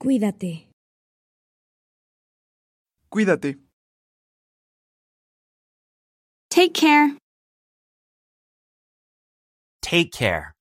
Cuídate. Cuídate. Take care. Take care.